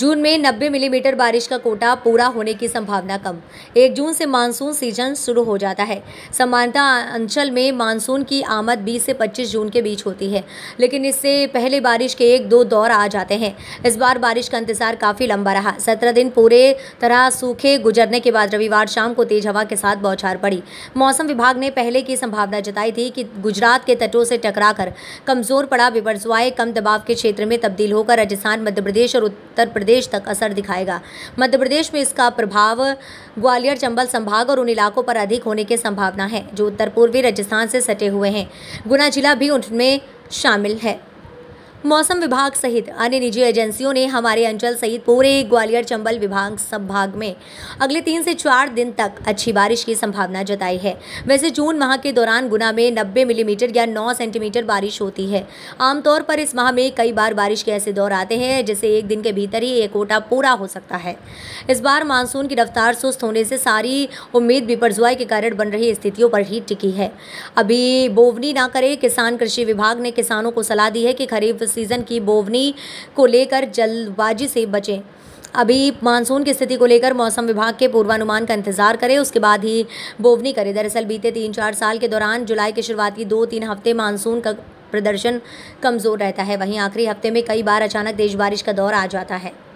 जून में 90 मिलीमीटर बारिश का कोटा पूरा होने की संभावना कम एक जून से मानसून सीजन शुरू हो जाता है सामान्यतः अंचल में मानसून की आमद 20 से 25 जून के बीच होती है लेकिन इससे पहले बारिश के एक दो दौर आ जाते हैं इस बार बारिश का इंतजार काफ़ी लंबा रहा सत्रह दिन पूरे तरह सूखे गुजरने के बाद रविवार शाम को तेज हवा के साथ बौछार पड़ी मौसम विभाग ने पहले की संभावना जताई थी कि गुजरात के तटों से टकरा कमजोर पड़ा बिपरजुआए कम दबाव के क्षेत्र में तब्दील होकर राजस्थान मध्य प्रदेश और उत्तर प्रदेश तक असर दिखाएगा मध्य प्रदेश में इसका प्रभाव ग्वालियर चंबल संभाग और उन इलाकों पर अधिक होने की संभावना है जो उत्तर पूर्वी राजस्थान से सटे हुए हैं गुना जिला भी उनमें शामिल है मौसम विभाग सहित अन्य निजी एजेंसियों ने हमारे अंचल सहित पूरे ग्वालियर चंबल विभाग संभाग में अगले तीन से चार दिन तक अच्छी बारिश की संभावना जताई है वैसे जून माह के दौरान गुना में नब्बे मिलीमीटर या नौ सेंटीमीटर बारिश होती है आमतौर पर इस माह में कई बार बारिश के ऐसे दौर आते हैं जिससे एक दिन के भीतर ही ये कोटा पूरा हो सकता है इस बार मानसून की रफ्तार सुस्त होने से सारी उम्मीद बिपरजुआई के कारण बन रही स्थितियों पर ही टिकी है अभी बोवनी ना करे किसान कृषि विभाग ने किसानों को सलाह दी है कि खरीफ सीज़न की बोवनी को लेकर जल्दबाजी से बचें अभी मानसून की स्थिति को लेकर मौसम विभाग के पूर्वानुमान का इंतजार करें उसके बाद ही बोवनी करें दरअसल बीते तीन चार साल के दौरान जुलाई के शुरुआती दो तीन हफ्ते मानसून का प्रदर्शन कमज़ोर रहता है वहीं आखिरी हफ्ते में कई बार अचानक तेज बारिश का दौर आ जाता है